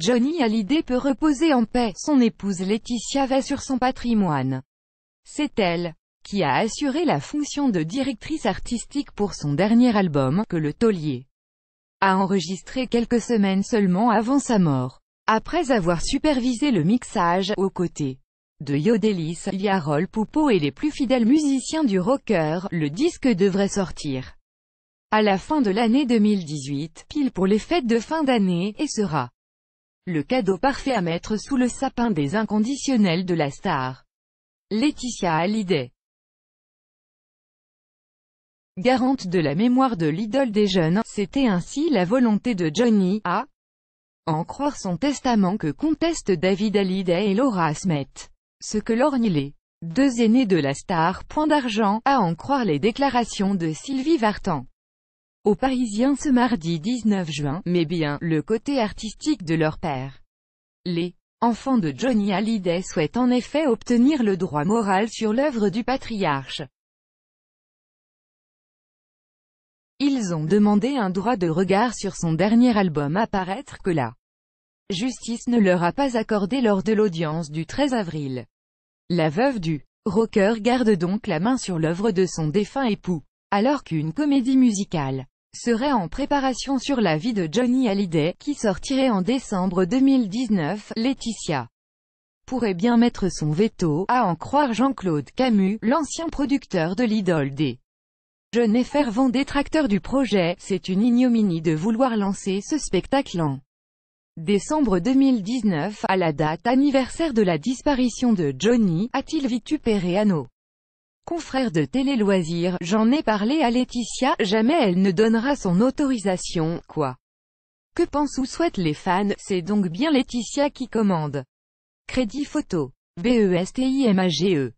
Johnny Hallyday peut reposer en paix, son épouse Laetitia va sur son patrimoine. C'est elle qui a assuré la fonction de directrice artistique pour son dernier album, que le taulier a enregistré quelques semaines seulement avant sa mort. Après avoir supervisé le mixage, aux côtés de Yodelis, Yarol Poupeau et les plus fidèles musiciens du rocker, le disque devrait sortir à la fin de l'année 2018, pile pour les fêtes de fin d'année, et sera le cadeau parfait à mettre sous le sapin des inconditionnels de la star. Laetitia Hallyday Garante de la mémoire de l'idole des jeunes, c'était ainsi la volonté de Johnny, à en croire son testament que contestent David Hallyday et Laura Smet. Ce que lorgnent deux aînés de la star Point d'argent, à en croire les déclarations de Sylvie Vartan aux Parisiens ce mardi 19 juin, mais bien, le côté artistique de leur père. Les enfants de Johnny Hallyday souhaitent en effet obtenir le droit moral sur l'œuvre du patriarche. Ils ont demandé un droit de regard sur son dernier album à paraître que la justice ne leur a pas accordé lors de l'audience du 13 avril. La veuve du rocker garde donc la main sur l'œuvre de son défunt époux, alors qu'une comédie musicale serait en préparation sur la vie de Johnny Hallyday, qui sortirait en décembre 2019, Laetitia pourrait bien mettre son veto, à en croire Jean-Claude Camus, l'ancien producteur de l'idole des jeunes et fervent détracteurs du projet, c'est une ignominie de vouloir lancer ce spectacle en décembre 2019, à la date anniversaire de la disparition de Johnny, a-t-il vitupéré nos. Confrère de Télé Loisirs, j'en ai parlé à Laetitia, jamais elle ne donnera son autorisation, quoi. Que pensent ou souhaitent les fans, c'est donc bien Laetitia qui commande. Crédit photo. b e s t i m a g e